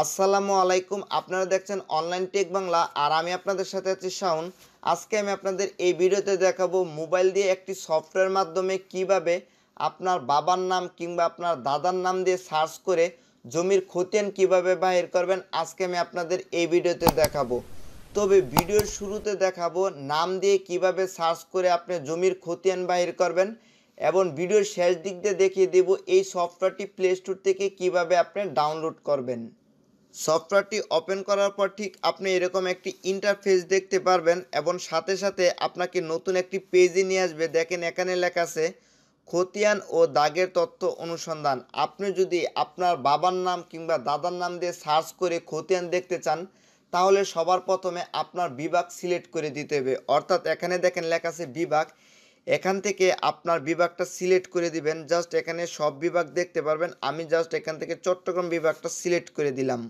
আসসালামু আলাইকুম আপনারা দেখছেন অনলাইন টেক বাংলা আর আমি আপনাদের সাথে আছি শাউন আজকে আমি আপনাদের এই ভিডিওতে দেখাবো মোবাইল দিয়ে একটি সফটওয়্যার মাধ্যমে কিভাবে আপনার বাবার নাম কিংবা আপনার দাদার নাম দিয়ে সার্চ করে জমির খতিয়ান কিভাবে বাহির করবেন আজকে আমি আপনাদের এই ভিডিওতে দেখাবো তবে ভিডিওর শুরুতে দেখাবো নাম দিয়ে কিভাবে সার্চ করে আপনি জমির খতিয়ান বাহির করবেন এবং ভিডিওর শেষ দিক দিয়ে দেখিয়ে দেব এই সফটওয়্যারটি প্লে স্টোর থেকে কিভাবে আপনি ডাউনলোড করবেন সফটওয়্যারটি ওপেন করার পর ঠিক আপনি এরকম একটি ইন্টারফেস দেখতে পারবেন এবং সাথে সাথে আপনাকে নতুন একটি পেজে নিয়ে আসবে দেখেন এখানে লেখা আছে খতিয়ান ও দাগের তথ্য অনুসন্ধান আপনি যদি আপনার বাবার নাম কিংবা দাদার নাম দিয়ে সার্চ করে খতিয়ান দেখতে চান তাহলে সবার প্রথমে আপনার বিভাগ সিলেক্ট করে দিতে হবে অর্থাৎ এখানে দেখেন লেখা আছে বিভাগ এখান থেকে আপনার বিভাগটা সিলেক্ট করে দিবেন জাস্ট এখানে সব বিভাগ দেখতে পারবেন আমি জাস্ট এখান থেকে চট্টগ্রাম বিভাগটা সিলেক্ট করে দিলাম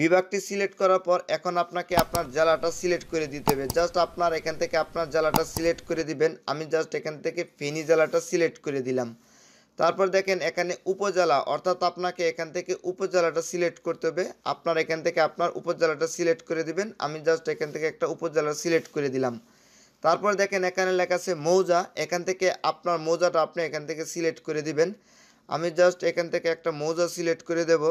বিভাগটি সিলেক্ট করার পর এখন আপনাকে আপনার জেলাটা সিলেক্ট করে দিতে হবে জাস্ট আপনার এখান থেকে আপনার জেলাটা সিলেক্ট করে দিবেন আমি জাস্ট এখান থেকে ফেনি জেলাটা সিলেক্ট করে দিলাম তারপর দেখেন এখানে উপজেলা অর্থাৎ আপনাকে এখান থেকে উপজেলাটা সিলেক্ট করতে হবে আপনার এখান থেকে আপনার উপজেলাটা সিলেক্ট করে দিবেন আমি জাস্ট এখান থেকে একটা উপজেলা সিলেক্ট করে দিলাম তারপর দেখেন এখানে লেখা আছে মৌজা এখান থেকে আপনার মৌজাটা আপনি এখান থেকে সিলেক্ট করে দিবেন আমি জাস্ট এখান থেকে একটা মোজা সিলেক্ট করে দেব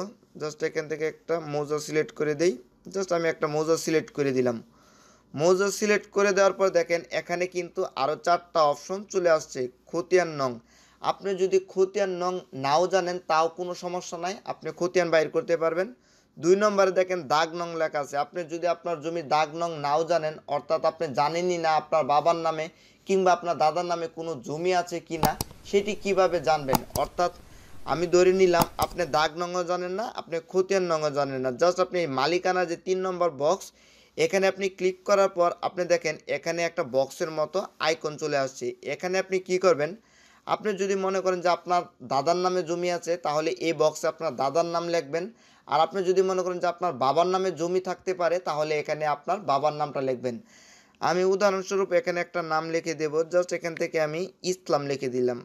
জাস্ট এখান থেকে একটা মৌজা সিলেক্ট করে দেই জাস্ট আমি একটা মোজা সিলেক্ট করে দিলাম মোজা সিলেক্ট করে দেওয়ার পর দেখেন এখানে কিন্তু আরও চারটা অপশন চলে আসছে খতিয়ান নং আপনি যদি খতিয়ান নং নাও জানেন তাও কোনো সমস্যা নাই আপনি খতিয়ান বাইর করতে পারবেন দুই নম্বরে দেখেন দাগ নং লেখা আছে আপনি যদি আপনার জমি দাগ নং নাও জানেন অর্থাৎ আপনি জানেনই না আপনার বাবার নামে কিংবা আপনার দাদার নামে কোনো জমি আছে কি না সেটি কিভাবে জানবেন অর্থাৎ আমি ধরে নিলাম আপনি দাগ নঙ্গ জানেন না আপনি খতিয়ান নঙ্গ জানেন না জাস্ট আপনি মালিকানা যে তিন নম্বর বক্স এখানে আপনি ক্লিক করার পর আপনি দেখেন এখানে একটা বক্সের মতো আইকন চলে আসছে এখানে আপনি কি করবেন আপনি যদি মনে করেন যে আপনার দাদার নামে জমি আছে তাহলে এই বক্সে আপনার দাদার নাম লিখবেন আর আপনি যদি মনে করেন যে আপনার বাবার নামে জমি থাকতে পারে তাহলে এখানে আপনার বাবার নামটা লিখবেন আমি উদাহরণস্বরূপ এখানে একটা নাম লিখে দেব জাস্ট এখান থেকে আমি ইসলাম লিখে দিলাম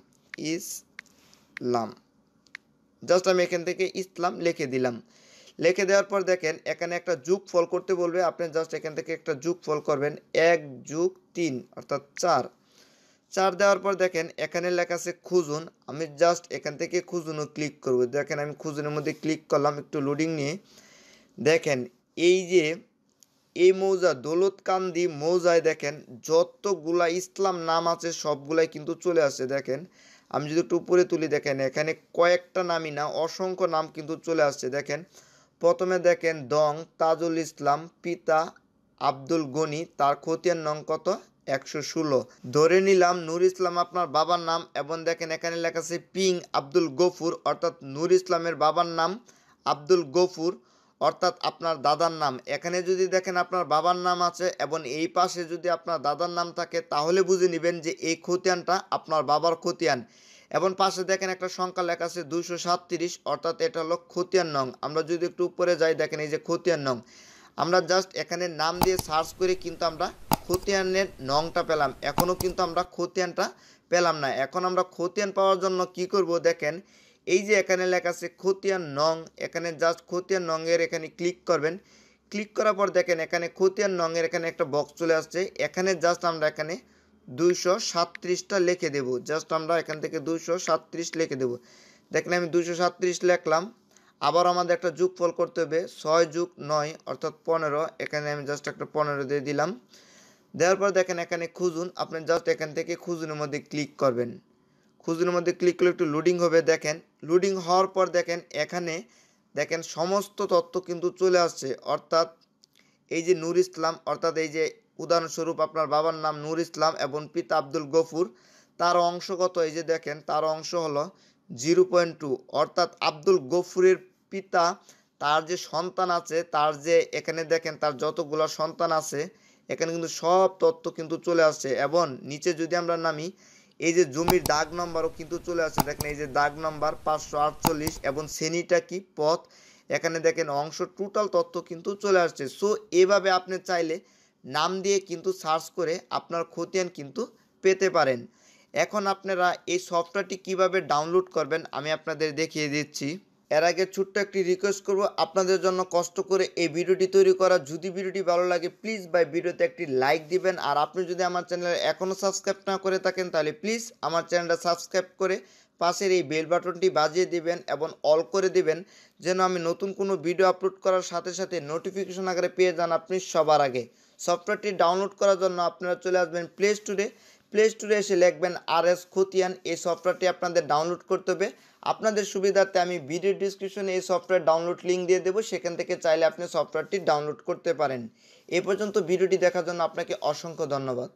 ইসলাম জাস্ট আমি এখান থেকে ইসলাম লিখে দিলাম লিখে দেওয়ার পর দেখেন এখানে একটা যুগ ফল করতে বলবে আপনি জাস্ট এখান থেকে একটা যুগ ফল করবেন এক যুগ তিন অর্থাৎ চার চার দেওয়ার পর দেখেন এখানে লেখা আছে খুঁজুন আমি জাস্ট এখান থেকে খুঁজুনও ক্লিক করব দেখেন আমি খুঁজুনের মধ্যে ক্লিক করলাম একটু লোডিং নিয়ে দেখেন এই যে এই মৌজা দৌলত কান্দি মৌজায় দেখেন যতগুলা ইসলাম নাম আছে সবগুলাই কিন্তু চলে আসে দেখেন আমি যদি একটু উপরে তুলি দেখেন এখানে কয়েকটা নামই না অসংখ্য নাম কিন্তু চলে আসছে দেখেন প্রথমে দেখেন দং তাজুল ইসলাম পিতা আব্দুল গনি তার খতিয়ান নং কত একশো ষোলো ধরে নিলাম নূর ইসলাম আপনার বাবার নাম এবং দেখেন এখানে লেখা আছে পিং আব্দুল গফুর অর্থাৎ নূর ইসলামের বাবার নাম আব্দুল গফুর অর্থাৎ আপনার দাদার নাম এখানে যদি দেখেন আপনার বাবার নাম আছে এবং এই পাশে যদি আপনার দাদার নাম থাকে তাহলে বুঝে নেবেন যে এই খতিয়ানটা আপনার বাবার খতিয়ান এবং পাশে দেখেন একটা সংখ্যা লেখা আছে দুশো সাতত্রিশ অর্থাৎ এটা হলো খতিয়ান নং আমরা যদি একটু উপরে যাই দেখেন এই যে খতিয়ান নং আমরা জাস্ট এখানে নাম দিয়ে সার্চ করে কিন্তু আমরা খতিয়ানের নংটা পেলাম এখনও কিন্তু আমরা খতিয়ানটা পেলাম না এখন আমরা খতিয়ান পাওয়ার জন্য কি করব দেখেন এই যে এখানে লেখা আছে খতিয়ান নং এখানে জাস্ট খতিয়ান নঙের এখানে ক্লিক করবেন ক্লিক করার পর দেখেন এখানে খতিয়ান নংয়ের এখানে একটা বক্স চলে আসছে এখানে জাস্ট আমরা এখানে দুইশো সাতত্রিশটা লিখে দেব জাস্ট আমরা এখান থেকে দুইশো সাতত্রিশ লিখে দেব দেখেন আমি দুইশো সাতত্রিশ লিখলাম আবার আমাদের একটা যোগফল করতে হবে ছয় যোগ নয় অর্থাৎ পনেরো এখানে আমি জাস্ট একটা পনেরো দিয়ে দিলাম দেওয়ার পর দেখেন এখানে খুঁজুন আপনি জাস্ট এখান থেকে খুঁজুনের মধ্যে ক্লিক করবেন খুচরোর মধ্যে ক্লিক করলে একটু লোডিং হবে দেখেন লোডিং হওয়ার পর দেখেন এখানে দেখেন সমস্ত তথ্য কিন্তু চলে আসছে অর্থাৎ এই যে নূর ইসলাম অর্থাৎ এই যে উদাহরণস্বরূপ আপনার বাবার নাম নূর ইসলাম এবং পিতা আব্দুল গফুর তার অংশগত এই যে দেখেন তার অংশ হলো জিরো পয়েন্ট টু অর্থাৎ আব্দুল গফুরের পিতা তার যে সন্তান আছে তার যে এখানে দেখেন তার যতগুলো সন্তান আছে এখানে কিন্তু সব তথ্য কিন্তু চলে আসছে এবং নিচে যদি আমরা নামি এই যে জমির দাগ নাম্বারও কিন্তু চলে আসছে দেখেন এই যে দাগ নাম্বার পাঁচশো আটচল্লিশ এবং শ্রেণীটা কি পথ এখানে দেখেন অংশ টোটাল তথ্য কিন্তু চলে আসছে সো এভাবে আপনি চাইলে নাম দিয়ে কিন্তু সার্চ করে আপনার খতিয়ান কিন্তু পেতে পারেন এখন আপনারা এই সফটওয়্যারটি কিভাবে ডাউনলোড করবেন আমি আপনাদের দেখিয়ে দিচ্ছি এর আগে ছোট্ট একটি রিকোয়েস্ট করব আপনাদের জন্য কষ্ট করে এই ভিডিওটি তৈরি করা যদি ভিডিওটি ভালো লাগে প্লিজ বাই ভিডিওতে একটি লাইক দিবেন আর আপনি যদি আমার চ্যানেল এখনও সাবস্ক্রাইব না করে থাকেন তাহলে প্লিজ আমার চ্যানেলটা সাবস্ক্রাইব করে পাশের এই বেল বাটনটি বাজিয়ে দিবেন এবং অল করে দিবেন যেন আমি নতুন কোনো ভিডিও আপলোড করার সাথে সাথে নোটিফিকেশন আকারে পেয়ে যান আপনি সবার আগে সফটওয়্যারটি ডাউনলোড করার জন্য আপনারা চলে আসবেন প্লে স্টোরে প্লে স্টোরে এসে লিখবেন আর এস খতিয়ান এই সফটওয়্যারটি আপনাদের ডাউনলোড করতে হবে আপনাদের সুবিধার্থে আমি ভিডিও ডিসক্রিপশনে এই সফটওয়্যার ডাউনলোড লিঙ্ক দিয়ে দেবো সেখান থেকে চাইলে আপনি সফটওয়্যারটি ডাউনলোড করতে পারেন এ পর্যন্ত ভিডিওটি দেখার জন্য আপনাকে অসংখ্য ধন্যবাদ